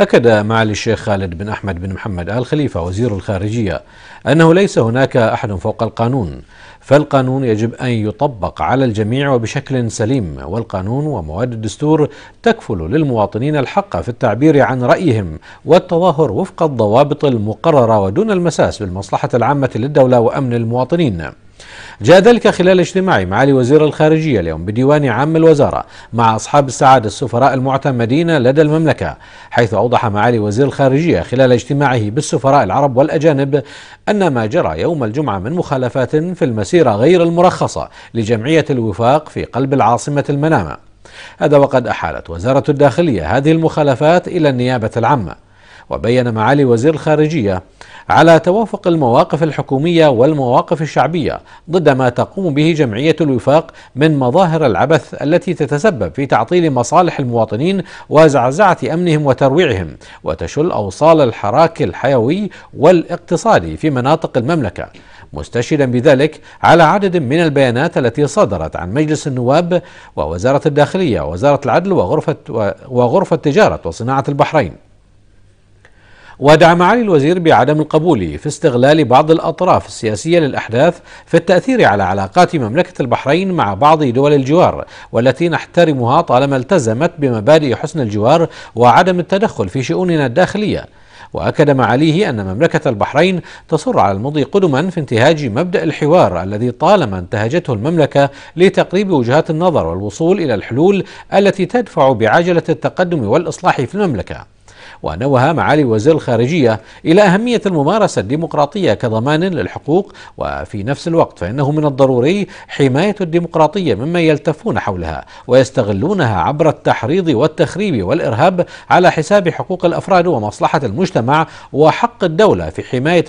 أكد معالي الشيخ خالد بن أحمد بن محمد آل خليفة وزير الخارجية أنه ليس هناك أحد فوق القانون فالقانون يجب أن يطبق على الجميع وبشكل سليم والقانون ومواد الدستور تكفل للمواطنين الحق في التعبير عن رأيهم والتظاهر وفق الضوابط المقررة ودون المساس بالمصلحة العامة للدولة وأمن المواطنين جاء ذلك خلال اجتماع معالي وزير الخارجية اليوم بديوان عام الوزارة مع أصحاب السعادة السفراء المعتمدين لدى المملكة حيث أوضح معالي وزير الخارجية خلال اجتماعه بالسفراء العرب والأجانب أن ما جرى يوم الجمعة من مخالفات في المسيرة غير المرخصة لجمعية الوفاق في قلب العاصمة المنامة هذا وقد أحالت وزارة الداخلية هذه المخالفات إلى النيابة العامة وبين معالي وزير الخارجية على توافق المواقف الحكومية والمواقف الشعبية ضد ما تقوم به جمعية الوفاق من مظاهر العبث التي تتسبب في تعطيل مصالح المواطنين وزعزعة أمنهم وترويعهم وتشل أوصال الحراك الحيوي والاقتصادي في مناطق المملكة مستشهدا بذلك على عدد من البيانات التي صدرت عن مجلس النواب ووزارة الداخلية ووزارة العدل وغرفة, وغرفة تجارة وصناعة البحرين ودعا معالي الوزير بعدم القبول في استغلال بعض الأطراف السياسية للأحداث في التأثير على علاقات مملكة البحرين مع بعض دول الجوار والتي نحترمها طالما التزمت بمبادئ حسن الجوار وعدم التدخل في شؤوننا الداخلية وأكد معاليه أن مملكة البحرين تصر على المضي قدما في انتهاج مبدأ الحوار الذي طالما انتهجته المملكة لتقريب وجهات النظر والوصول إلى الحلول التي تدفع بعجلة التقدم والإصلاح في المملكة ونوه معالي وزير الخارجية إلى أهمية الممارسة الديمقراطية كضمان للحقوق وفي نفس الوقت فإنه من الضروري حماية الديمقراطية مما يلتفون حولها ويستغلونها عبر التحريض والتخريب والإرهاب على حساب حقوق الأفراد ومصلحة المجتمع وحق الدولة في حماية